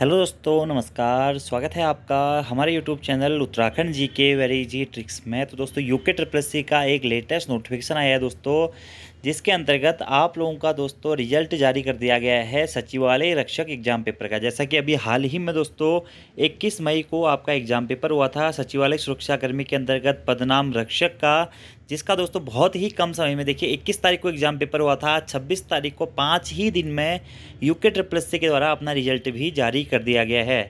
hello दोस्तों नमस्कार स्वागत है आपका हमारे यूट्यूब चैनल उत्तराखंड जी के वेरी जी ट्रिक्स में तो दोस्तों यूके ट्रिपल सी का एक लेटेस्ट नोटिफिकेशन आया है दोस्तों जिसके अंतर्गत आप लोगों का दोस्तों रिजल्ट जारी कर दिया गया है सचिवालय रक्षक एग्जाम पेपर का जैसा कि अभी हाल ही में दोस्तों 21 मई को आपका एग्जाम पेपर हुआ था सचिवालय सुरक्षाकर्मी के अंतर्गत पदनाम रक्षक का जिसका दोस्तों बहुत ही कम समय में देखिए 21 तारीख को एग्जाम पेपर हुआ था 26 तारीख को पाँच ही दिन में यूके ट्रिपल सी के द्वारा अपना रिजल्ट भी जारी कर दिया गया है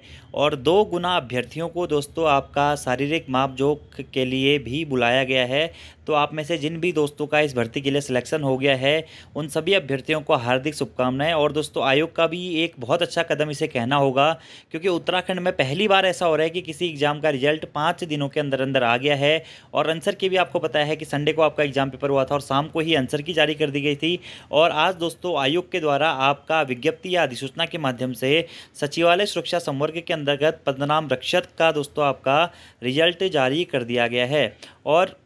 और दो गुना अभ्यर्थियों को दोस्तों आपका शारीरिक माप जोक के लिए भी बुलाया गया है तो आप में से जिन भी दोस्तों का इस भर्ती के लिए सिलेक्शन हो गया है उन सभी अभ्यर्थियों को हार्दिक शुभकामनाएं और दोस्तों आयोग का भी एक बहुत अच्छा कदम इसे कहना होगा क्योंकि उत्तराखंड में पहली बार ऐसा हो रहा है कि किसी एग्ज़ाम का रिजल्ट पाँच दिनों के अंदर अंदर आ गया है और आंसर की भी आपको पता है कि संडे को आपका एग्ज़ाम पेपर हुआ था और शाम को ही आंसर की जारी कर दी गई थी और आज दोस्तों आयोग के द्वारा आपका विज्ञप्ति या अधिसूचना के माध्यम से सचिवालय सुरक्षा संवर्ग के अंदर अंतर्गत पदनाम रक्षक का दोस्तों आपका रिजल्ट जारी कर दिया गया है और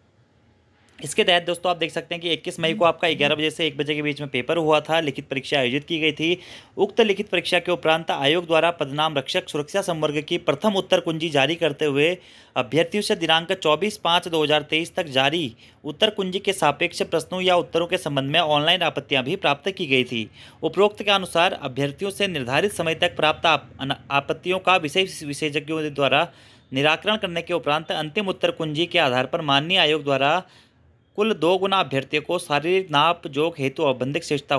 इसके तहत दोस्तों आप देख सकते हैं कि 21 मई को आपका 11 बजे से 1 बजे के बीच में पेपर हुआ था लिखित परीक्षा आयोजित की गई थी उक्त लिखित परीक्षा के उपरांत आयोग द्वारा पदनाम रक्षक सुरक्षा संवर्ग की प्रथम उत्तर कुंजी जारी करते हुए अभ्यर्थियों से दिनांक 24 पाँच 2023 तक जारी उत्तर कुंजी के सापेक्ष प्रश्नों या उत्तरों के संबंध में ऑनलाइन आपत्तियाँ भी प्राप्त की गई थी उपरोक्त के अनुसार अभ्यर्थियों से निर्धारित समय तक प्राप्त आपत्तियों का विशेष विशेषज्ञों द्वारा निराकरण करने के उपरांत अंतिम उत्तर कुंजी के आधार पर माननीय आयोग द्वारा कुल दो गुना अभ्यर्थियों को शारीरिक नाप जोक हेतु औबंधिक शिक्षता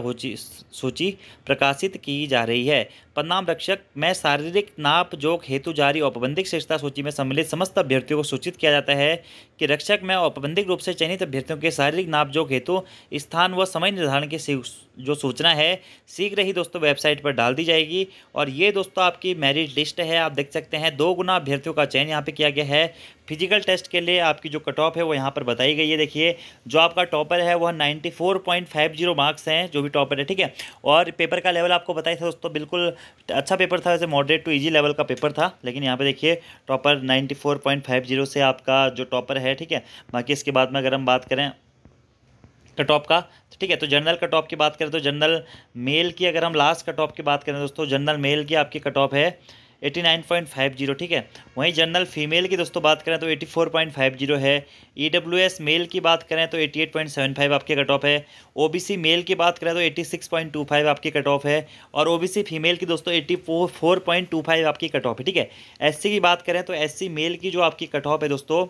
सूची प्रकाशित की जा रही है पदनाम रक्षक में शारीरिक नाप जोक हेतु जारी औपबंधिक शिक्षता सूची में सम्मिलित समस्त अभ्यर्थियों को सूचित किया जाता है कि रक्षक में औपबंधिक रूप से चयनित अभ्यर्थियों के शारीरिक नाप जोक हेतु स्थान व समय निर्धारण की जो सूचना है शीघ्र ही दोस्तों वेबसाइट पर डाल दी जाएगी और ये दोस्तों आपकी मेरिट लिस्ट है आप देख सकते हैं दो गुना अभ्यर्थियों का चयन यहाँ पर किया गया है फिजिकल टेस्ट के लिए आपकी जो कट ऑफ है वो यहाँ पर बताई गई है देखिए जो आपका टॉपर है वह 94.50 मार्क्स हैं जो भी टॉपर है ठीक है और पेपर का लेवल आपको बताया था दोस्तों बिल्कुल अच्छा पेपर था वैसे मॉडरेट टू इजी लेवल का पेपर था लेकिन यहाँ पे देखिए टॉपर 94.50 से आपका जो टॉपर है ठीक है बाकी इसके बाद में अगर हम बात करें कट का तो ठीक है तो जनरल कट की बात करें तो जनरल मेल की अगर हम लास्ट कट की बात करें दोस्तों जनरल मेल की आपकी कट ऑफ है 89.50 ठीक है वहीं जनरल फीमेल की दोस्तों बात करें तो 84.50 है ईडब्ल्यूएस e मेल की बात करें तो 88.75 आपके कट ऑफ है ओबीसी मेल की बात करें तो 86.25 आपकी कट ऑफ है और ओबीसी फीमेल की दोस्तों 84.25 आपकी कट ऑफ है ठीक है एससी की बात करें तो एससी मेल की जो आपकी कट ऑफ है दोस्तों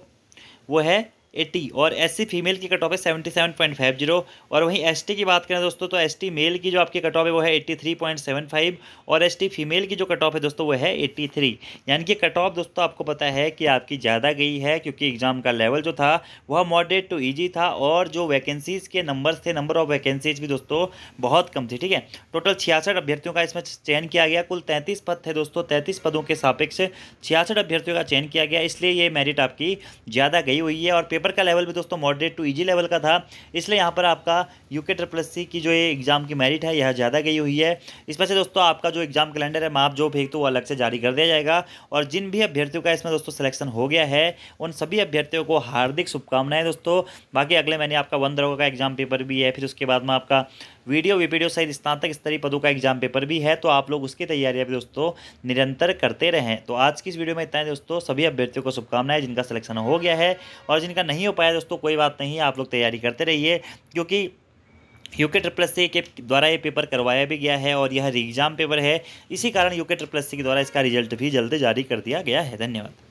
वो है एटी और एससी फीमेल की कट ऑफ है seventy seven point five zero और वहीं एसटी की बात करें दोस्तों तो एसटी मेल की जो आपकी कट ऑफ है वो है eighty three point seven five और एसटी फीमेल की जो कट ऑफ है दोस्तों वो है एट्टी थ्री यानी कि कट ऑफ दोस्तों आपको पता है कि आपकी ज़्यादा गई है क्योंकि एग्ज़ाम का लेवल जो था वह मॉडरेट टू ईजी था और जो वैकेंसीज़ के नंबर्स थे नंबर ऑफ वैकेंसीज भी दोस्तों बहुत कम थी ठीक है टोटल छियासठ अभ्यर्थियों का इसमें चयन किया गया कुल तैंतीस पद थे दोस्तों तैंतीस पदों के सापेक्ष छियासठ अभ्यर्थियों का चयन किया गया इसलिए ये मेरिट आपकी ज़्यादा गई हुई है और पेपर का लेवल भी दोस्तों मॉडरेट टू ईजी लेवल का था इसलिए यहाँ पर आपका यू के ट्रिपल सी की जो एग्ज़ाम की मेरिट है यह ज़्यादा गई हुई है इसमें से दोस्तों आपका जो एग्ज़ाम कैलेंडर है माप जो फेंक तो वो अलग से जारी कर दिया जाएगा और जिन भी अभ्यर्थियों का इसमें दोस्तों सिलेक्शन हो गया है उन सभी अभ्यर्थियों को हार्दिक शुभकामनाएं दोस्तों बाकी अगले महीने आपका वन दरोगा का एग्ज़ाम पेपर भी है फिर उसके बाद में आपका वीडियो वीडियो सहित स्नातक स्तरीय पदों का एग्जाम पेपर भी है तो आप लोग उसकी तैयारियाँ भी दोस्तों निरंतर करते रहें तो आज की इस वीडियो में इतना ही दोस्तों सभी अभ्यर्थियों को शुभकामनाएं जिनका सिलेक्शन हो गया है और जिनका नहीं हो पाया दोस्तों कोई बात नहीं आप लोग तैयारी करते रहिए क्योंकि यूके ट्रिपल सी के द्वारा ये पेपर करवाया भी गया है और यह री एग्ज़ाम पेपर है इसी कारण यूके ट्रिपल सी के द्वारा इसका रिजल्ट भी जल्द जारी कर दिया गया है धन्यवाद